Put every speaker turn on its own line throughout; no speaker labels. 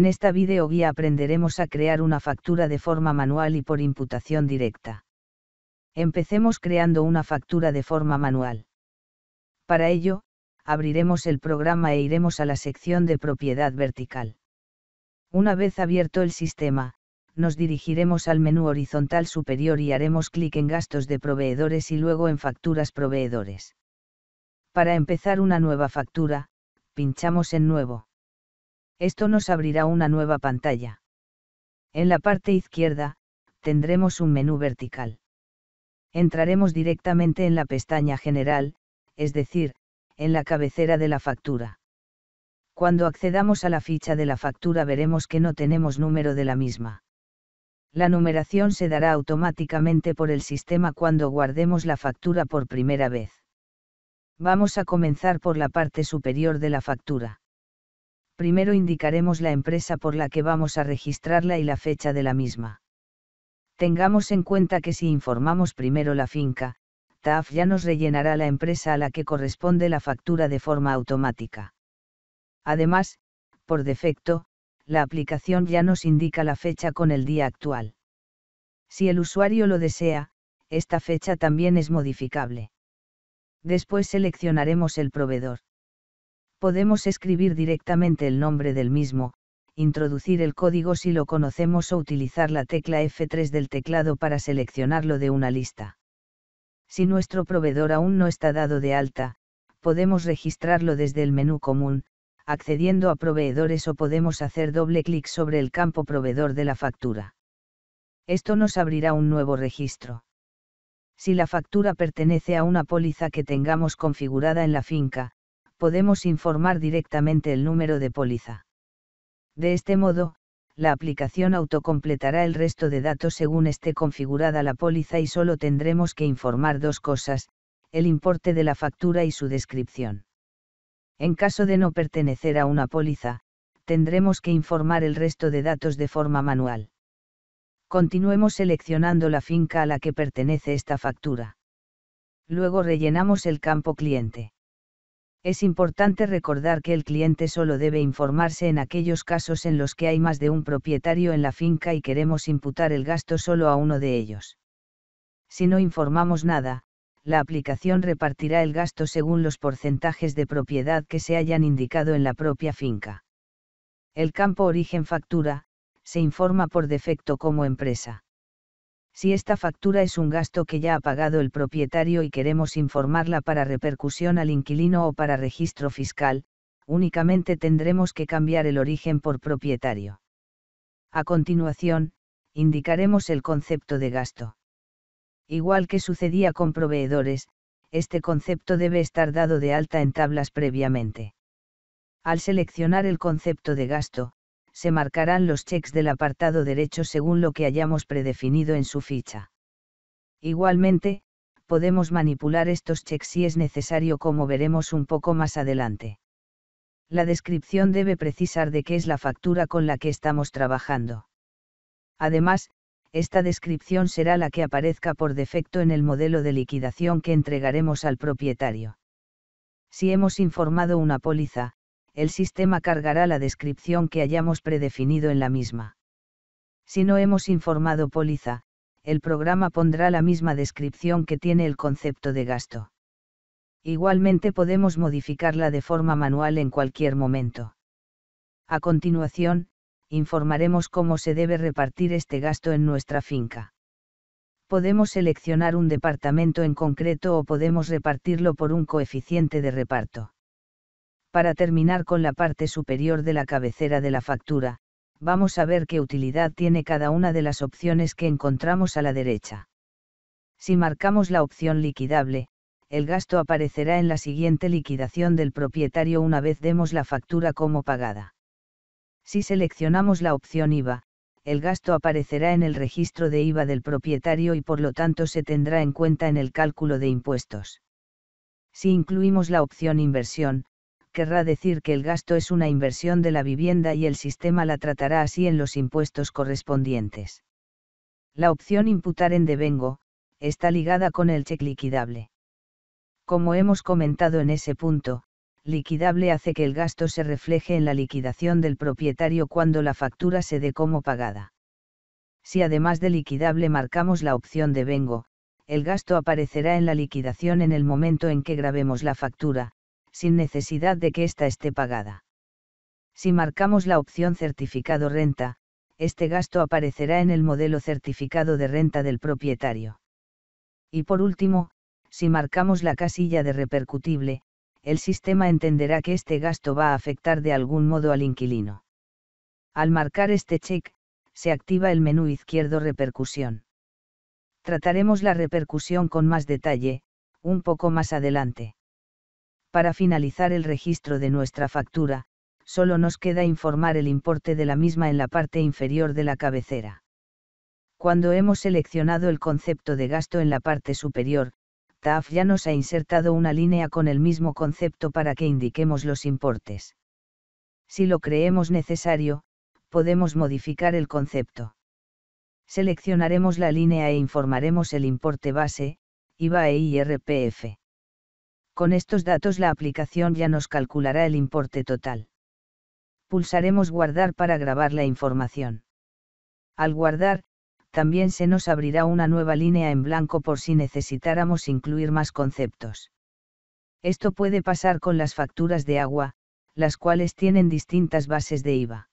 En esta video guía aprenderemos a crear una factura de forma manual y por imputación directa. Empecemos creando una factura de forma manual. Para ello, abriremos el programa e iremos a la sección de propiedad vertical. Una vez abierto el sistema, nos dirigiremos al menú horizontal superior y haremos clic en gastos de proveedores y luego en facturas proveedores. Para empezar una nueva factura, pinchamos en nuevo esto nos abrirá una nueva pantalla. En la parte izquierda, tendremos un menú vertical. Entraremos directamente en la pestaña general, es decir, en la cabecera de la factura. Cuando accedamos a la ficha de la factura veremos que no tenemos número de la misma. La numeración se dará automáticamente por el sistema cuando guardemos la factura por primera vez. Vamos a comenzar por la parte superior de la factura primero indicaremos la empresa por la que vamos a registrarla y la fecha de la misma. Tengamos en cuenta que si informamos primero la finca, TAF ya nos rellenará la empresa a la que corresponde la factura de forma automática. Además, por defecto, la aplicación ya nos indica la fecha con el día actual. Si el usuario lo desea, esta fecha también es modificable. Después seleccionaremos el proveedor. Podemos escribir directamente el nombre del mismo, introducir el código si lo conocemos o utilizar la tecla F3 del teclado para seleccionarlo de una lista. Si nuestro proveedor aún no está dado de alta, podemos registrarlo desde el menú común, accediendo a proveedores o podemos hacer doble clic sobre el campo proveedor de la factura. Esto nos abrirá un nuevo registro. Si la factura pertenece a una póliza que tengamos configurada en la finca, podemos informar directamente el número de póliza. De este modo, la aplicación autocompletará el resto de datos según esté configurada la póliza y solo tendremos que informar dos cosas, el importe de la factura y su descripción. En caso de no pertenecer a una póliza, tendremos que informar el resto de datos de forma manual. Continuemos seleccionando la finca a la que pertenece esta factura. Luego rellenamos el campo cliente. Es importante recordar que el cliente solo debe informarse en aquellos casos en los que hay más de un propietario en la finca y queremos imputar el gasto solo a uno de ellos. Si no informamos nada, la aplicación repartirá el gasto según los porcentajes de propiedad que se hayan indicado en la propia finca. El campo origen factura, se informa por defecto como empresa. Si esta factura es un gasto que ya ha pagado el propietario y queremos informarla para repercusión al inquilino o para registro fiscal, únicamente tendremos que cambiar el origen por propietario. A continuación, indicaremos el concepto de gasto. Igual que sucedía con proveedores, este concepto debe estar dado de alta en tablas previamente. Al seleccionar el concepto de gasto, se marcarán los cheques del apartado derecho según lo que hayamos predefinido en su ficha. Igualmente, podemos manipular estos cheques si es necesario como veremos un poco más adelante. La descripción debe precisar de qué es la factura con la que estamos trabajando. Además, esta descripción será la que aparezca por defecto en el modelo de liquidación que entregaremos al propietario. Si hemos informado una póliza, el sistema cargará la descripción que hayamos predefinido en la misma. Si no hemos informado póliza, el programa pondrá la misma descripción que tiene el concepto de gasto. Igualmente podemos modificarla de forma manual en cualquier momento. A continuación, informaremos cómo se debe repartir este gasto en nuestra finca. Podemos seleccionar un departamento en concreto o podemos repartirlo por un coeficiente de reparto para terminar con la parte superior de la cabecera de la factura, vamos a ver qué utilidad tiene cada una de las opciones que encontramos a la derecha. Si marcamos la opción liquidable, el gasto aparecerá en la siguiente liquidación del propietario una vez demos la factura como pagada. Si seleccionamos la opción IVA, el gasto aparecerá en el registro de IVA del propietario y por lo tanto se tendrá en cuenta en el cálculo de impuestos. Si incluimos la opción inversión, querrá decir que el gasto es una inversión de la vivienda y el sistema la tratará así en los impuestos correspondientes. La opción imputar en devengo, está ligada con el cheque liquidable. Como hemos comentado en ese punto, liquidable hace que el gasto se refleje en la liquidación del propietario cuando la factura se dé como pagada. Si además de liquidable marcamos la opción de el gasto aparecerá en la liquidación en el momento en que grabemos la factura, sin necesidad de que ésta esté pagada. Si marcamos la opción certificado renta, este gasto aparecerá en el modelo certificado de renta del propietario. Y por último, si marcamos la casilla de repercutible, el sistema entenderá que este gasto va a afectar de algún modo al inquilino. Al marcar este check, se activa el menú izquierdo repercusión. Trataremos la repercusión con más detalle, un poco más adelante para finalizar el registro de nuestra factura, solo nos queda informar el importe de la misma en la parte inferior de la cabecera. Cuando hemos seleccionado el concepto de gasto en la parte superior, TAF ya nos ha insertado una línea con el mismo concepto para que indiquemos los importes. Si lo creemos necesario, podemos modificar el concepto. Seleccionaremos la línea e informaremos el importe base, IVA e IRPF. Con estos datos la aplicación ya nos calculará el importe total. Pulsaremos guardar para grabar la información. Al guardar, también se nos abrirá una nueva línea en blanco por si necesitáramos incluir más conceptos. Esto puede pasar con las facturas de agua, las cuales tienen distintas bases de IVA.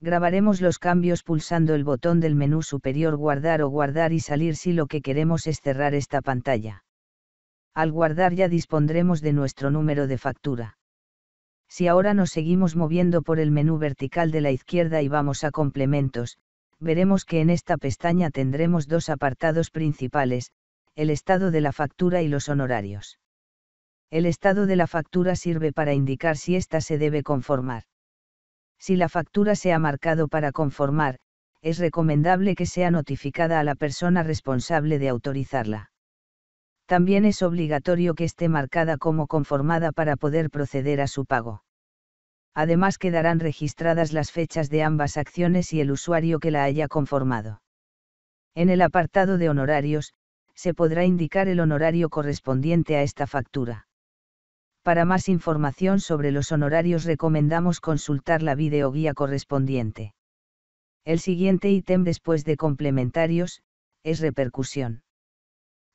Grabaremos los cambios pulsando el botón del menú superior guardar o guardar y salir si lo que queremos es cerrar esta pantalla al guardar ya dispondremos de nuestro número de factura. Si ahora nos seguimos moviendo por el menú vertical de la izquierda y vamos a complementos, veremos que en esta pestaña tendremos dos apartados principales, el estado de la factura y los honorarios. El estado de la factura sirve para indicar si ésta se debe conformar. Si la factura se ha marcado para conformar, es recomendable que sea notificada a la persona responsable de autorizarla también es obligatorio que esté marcada como conformada para poder proceder a su pago. Además quedarán registradas las fechas de ambas acciones y el usuario que la haya conformado. En el apartado de honorarios, se podrá indicar el honorario correspondiente a esta factura. Para más información sobre los honorarios recomendamos consultar la videoguía correspondiente. El siguiente ítem después de complementarios, es repercusión.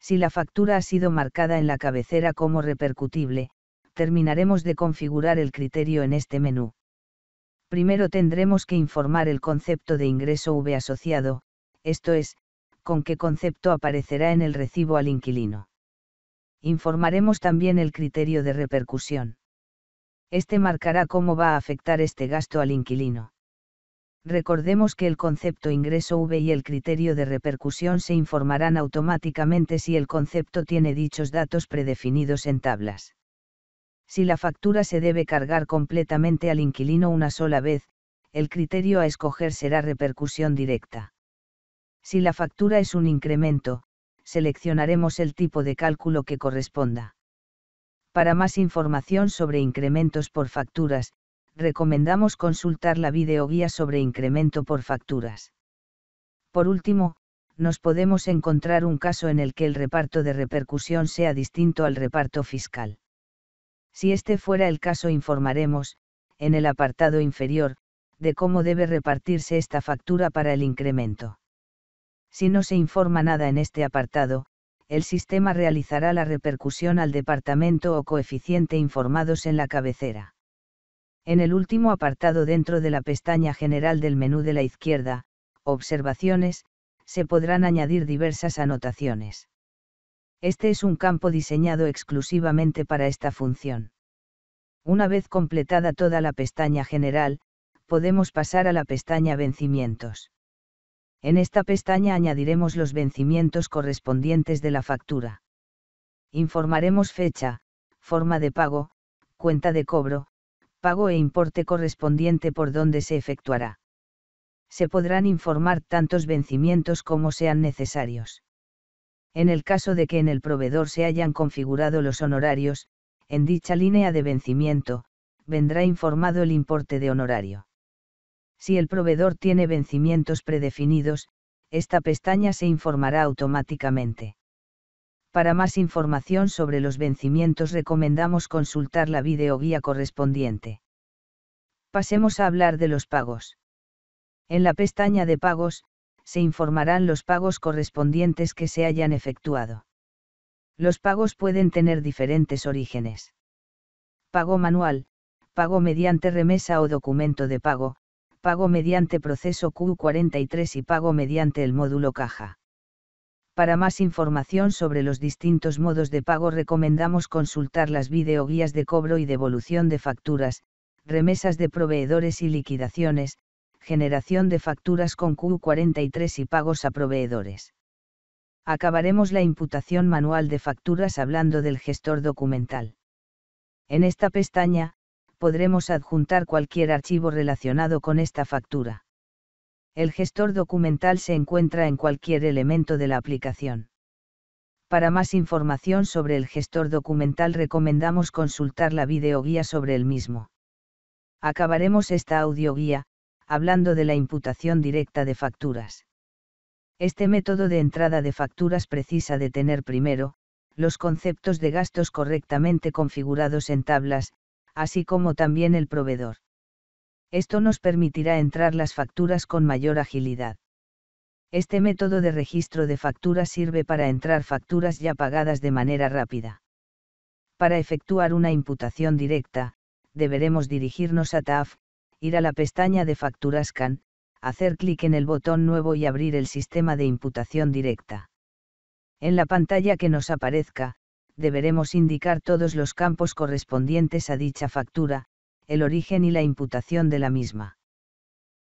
Si la factura ha sido marcada en la cabecera como repercutible, terminaremos de configurar el criterio en este menú. Primero tendremos que informar el concepto de ingreso V asociado, esto es, con qué concepto aparecerá en el recibo al inquilino. Informaremos también el criterio de repercusión. Este marcará cómo va a afectar este gasto al inquilino. Recordemos que el concepto ingreso V y el criterio de repercusión se informarán automáticamente si el concepto tiene dichos datos predefinidos en tablas. Si la factura se debe cargar completamente al inquilino una sola vez, el criterio a escoger será repercusión directa. Si la factura es un incremento, seleccionaremos el tipo de cálculo que corresponda. Para más información sobre incrementos por facturas, recomendamos consultar la videoguía sobre incremento por facturas. Por último, nos podemos encontrar un caso en el que el reparto de repercusión sea distinto al reparto fiscal. Si este fuera el caso informaremos, en el apartado inferior, de cómo debe repartirse esta factura para el incremento. Si no se informa nada en este apartado, el sistema realizará la repercusión al departamento o coeficiente informados en la cabecera. En el último apartado dentro de la pestaña general del menú de la izquierda, Observaciones, se podrán añadir diversas anotaciones. Este es un campo diseñado exclusivamente para esta función. Una vez completada toda la pestaña general, podemos pasar a la pestaña Vencimientos. En esta pestaña añadiremos los vencimientos correspondientes de la factura. Informaremos fecha, forma de pago, cuenta de cobro, pago e importe correspondiente por donde se efectuará. Se podrán informar tantos vencimientos como sean necesarios. En el caso de que en el proveedor se hayan configurado los honorarios, en dicha línea de vencimiento, vendrá informado el importe de honorario. Si el proveedor tiene vencimientos predefinidos, esta pestaña se informará automáticamente. Para más información sobre los vencimientos recomendamos consultar la videoguía correspondiente. Pasemos a hablar de los pagos. En la pestaña de pagos, se informarán los pagos correspondientes que se hayan efectuado. Los pagos pueden tener diferentes orígenes. Pago manual, pago mediante remesa o documento de pago, pago mediante proceso Q43 y pago mediante el módulo caja. Para más información sobre los distintos modos de pago recomendamos consultar las videoguías de cobro y devolución de facturas, remesas de proveedores y liquidaciones, generación de facturas con Q43 y pagos a proveedores. Acabaremos la imputación manual de facturas hablando del gestor documental. En esta pestaña, podremos adjuntar cualquier archivo relacionado con esta factura el gestor documental se encuentra en cualquier elemento de la aplicación. Para más información sobre el gestor documental recomendamos consultar la videoguía sobre el mismo. Acabaremos esta audioguía, hablando de la imputación directa de facturas. Este método de entrada de facturas precisa de tener primero, los conceptos de gastos correctamente configurados en tablas, así como también el proveedor. Esto nos permitirá entrar las facturas con mayor agilidad. Este método de registro de facturas sirve para entrar facturas ya pagadas de manera rápida. Para efectuar una imputación directa, deberemos dirigirnos a TAF, ir a la pestaña de Facturas CAN, hacer clic en el botón Nuevo y abrir el sistema de imputación directa. En la pantalla que nos aparezca, deberemos indicar todos los campos correspondientes a dicha factura, el origen y la imputación de la misma.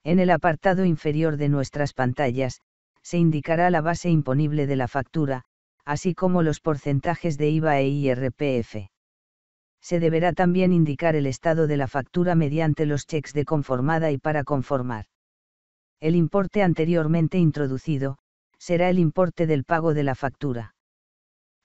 En el apartado inferior de nuestras pantallas, se indicará la base imponible de la factura, así como los porcentajes de IVA e IRPF. Se deberá también indicar el estado de la factura mediante los cheques de conformada y para conformar. El importe anteriormente introducido, será el importe del pago de la factura.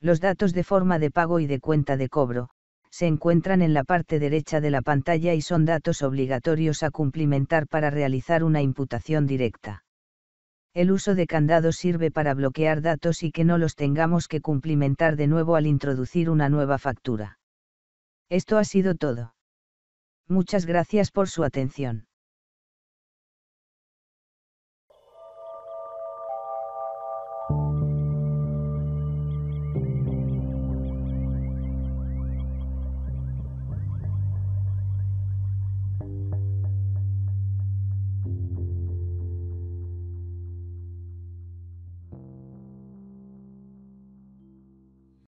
Los datos de forma de pago y de cuenta de cobro, se encuentran en la parte derecha de la pantalla y son datos obligatorios a cumplimentar para realizar una imputación directa. El uso de candados sirve para bloquear datos y que no los tengamos que cumplimentar de nuevo al introducir una nueva factura. Esto ha sido todo. Muchas gracias por su atención.